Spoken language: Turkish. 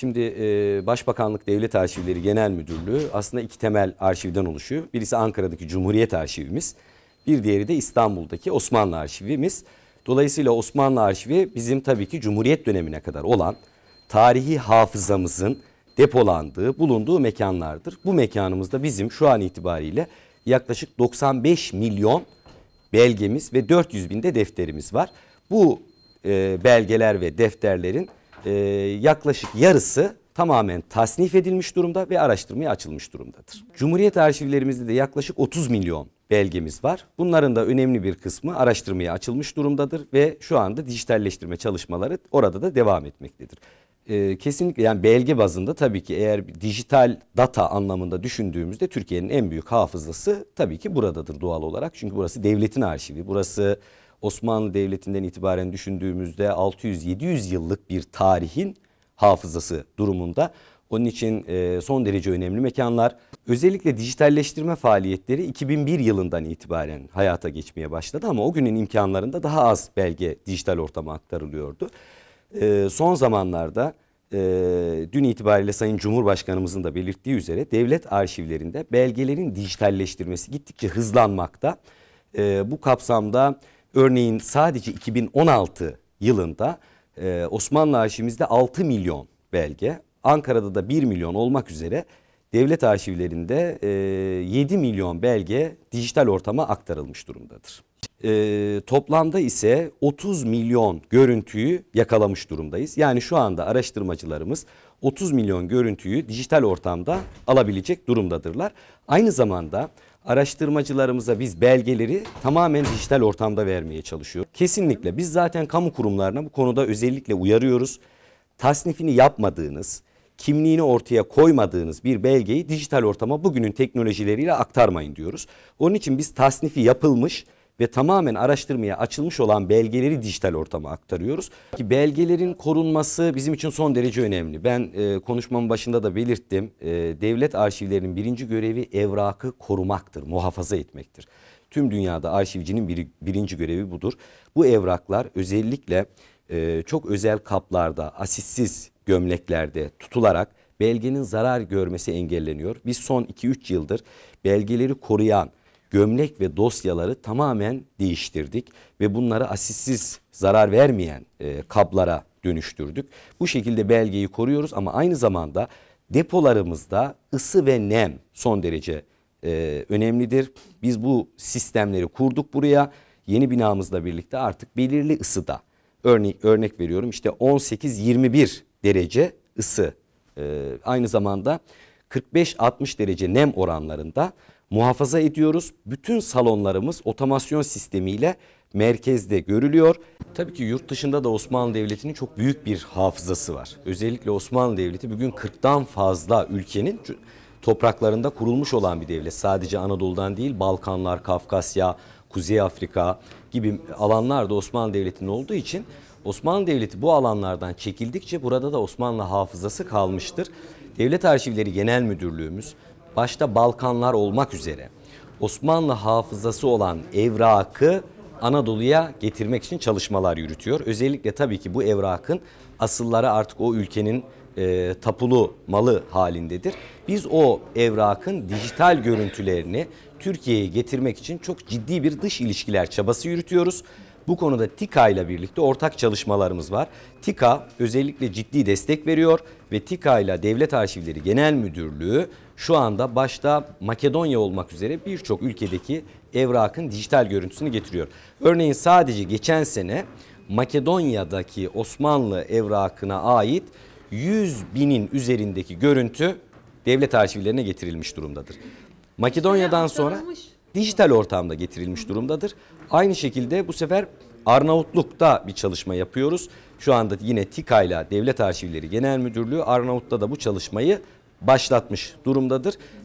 Şimdi e, Başbakanlık Devlet Arşivleri Genel Müdürlüğü aslında iki temel arşivden oluşuyor. Birisi Ankara'daki Cumhuriyet Arşivimiz, bir diğeri de İstanbul'daki Osmanlı Arşivimiz. Dolayısıyla Osmanlı Arşivi bizim tabii ki Cumhuriyet dönemine kadar olan tarihi hafızamızın depolandığı, bulunduğu mekanlardır. Bu mekanımızda bizim şu an itibariyle yaklaşık 95 milyon belgemiz ve 400 bin de defterimiz var. Bu e, belgeler ve defterlerin e, yaklaşık yarısı tamamen tasnif edilmiş durumda ve araştırmaya açılmış durumdadır. Cumhuriyet arşivlerimizde de yaklaşık 30 milyon belgemiz var. Bunların da önemli bir kısmı araştırmaya açılmış durumdadır ve şu anda dijitalleştirme çalışmaları orada da devam etmektedir. Ee, kesinlikle yani belge bazında tabii ki eğer dijital data anlamında düşündüğümüzde Türkiye'nin en büyük hafızası tabii ki buradadır doğal olarak. Çünkü burası devletin arşivi, burası Osmanlı Devleti'nden itibaren düşündüğümüzde 600-700 yıllık bir tarihin hafızası durumunda. Onun için e, son derece önemli mekanlar. Özellikle dijitalleştirme faaliyetleri 2001 yılından itibaren hayata geçmeye başladı ama o günün imkanlarında daha az belge dijital ortama aktarılıyordu. E, son zamanlarda e, dün itibariyle Sayın Cumhurbaşkanımızın da belirttiği üzere devlet arşivlerinde belgelerin dijitalleştirmesi gittikçe hızlanmakta. Bu kapsamda Örneğin sadece 2016 yılında e, Osmanlı arşivimizde 6 milyon belge, Ankara'da da 1 milyon olmak üzere devlet arşivlerinde e, 7 milyon belge dijital ortama aktarılmış durumdadır. E, toplamda ise 30 milyon görüntüyü yakalamış durumdayız. Yani şu anda araştırmacılarımız 30 milyon görüntüyü dijital ortamda alabilecek durumdadırlar. Aynı zamanda araştırmacılarımıza biz belgeleri tamamen dijital ortamda vermeye çalışıyoruz. Kesinlikle biz zaten kamu kurumlarına bu konuda özellikle uyarıyoruz. Tasnifini yapmadığınız, kimliğini ortaya koymadığınız bir belgeyi dijital ortama bugünün teknolojileriyle aktarmayın diyoruz. Onun için biz tasnifi yapılmış ve tamamen araştırmaya açılmış olan belgeleri dijital ortama aktarıyoruz. Ki belgelerin korunması bizim için son derece önemli. Ben e, konuşmamın başında da belirttim. E, devlet arşivlerinin birinci görevi evrakı korumaktır, muhafaza etmektir. Tüm dünyada arşivcinin bir, birinci görevi budur. Bu evraklar özellikle e, çok özel kaplarda, asitsiz gömleklerde tutularak belgenin zarar görmesi engelleniyor. Biz son 2-3 yıldır belgeleri koruyan gömlek ve dosyaları tamamen değiştirdik ve bunları asitsiz zarar vermeyen e, kablara dönüştürdük. Bu şekilde belgeyi koruyoruz ama aynı zamanda depolarımızda ısı ve nem son derece e, önemlidir. Biz bu sistemleri kurduk buraya. Yeni binamızla birlikte artık belirli ısıda örnek, örnek veriyorum işte 18-21 derece ısı e, aynı zamanda 45-60 derece nem oranlarında muhafaza ediyoruz. Bütün salonlarımız otomasyon sistemiyle merkezde görülüyor. Tabii ki yurt dışında da Osmanlı Devleti'nin çok büyük bir hafızası var. Özellikle Osmanlı Devleti bugün 40'tan fazla ülkenin topraklarında kurulmuş olan bir devlet. Sadece Anadolu'dan değil Balkanlar, Kafkasya, Kuzey Afrika gibi alanlar da Osmanlı Devleti'nin olduğu için Osmanlı Devleti bu alanlardan çekildikçe burada da Osmanlı hafızası kalmıştır. Devlet Arşivleri Genel Müdürlüğümüz, başta Balkanlar olmak üzere Osmanlı hafızası olan evrakı Anadolu'ya getirmek için çalışmalar yürütüyor. Özellikle tabii ki bu evrakın asılları artık o ülkenin e, tapulu malı halindedir. Biz o evrakın dijital görüntülerini Türkiye'ye getirmek için çok ciddi bir dış ilişkiler çabası yürütüyoruz. Bu konuda TİKA ile birlikte ortak çalışmalarımız var. TİKA özellikle ciddi destek veriyor ve TİKA ile Devlet Arşivleri Genel Müdürlüğü şu anda başta Makedonya olmak üzere birçok ülkedeki evrakın dijital görüntüsünü getiriyor. Örneğin sadece geçen sene Makedonya'daki Osmanlı evrakına ait 100 binin üzerindeki görüntü devlet arşivlerine getirilmiş durumdadır. Makedonya'dan şey sonra dijital ortamda getirilmiş durumdadır. Aynı şekilde bu sefer Arnavutluk'ta bir çalışma yapıyoruz. Şu anda yine TİKA ile Devlet Arşivleri Genel Müdürlüğü Arnavut'ta da bu çalışmayı başlatmış durumdadır.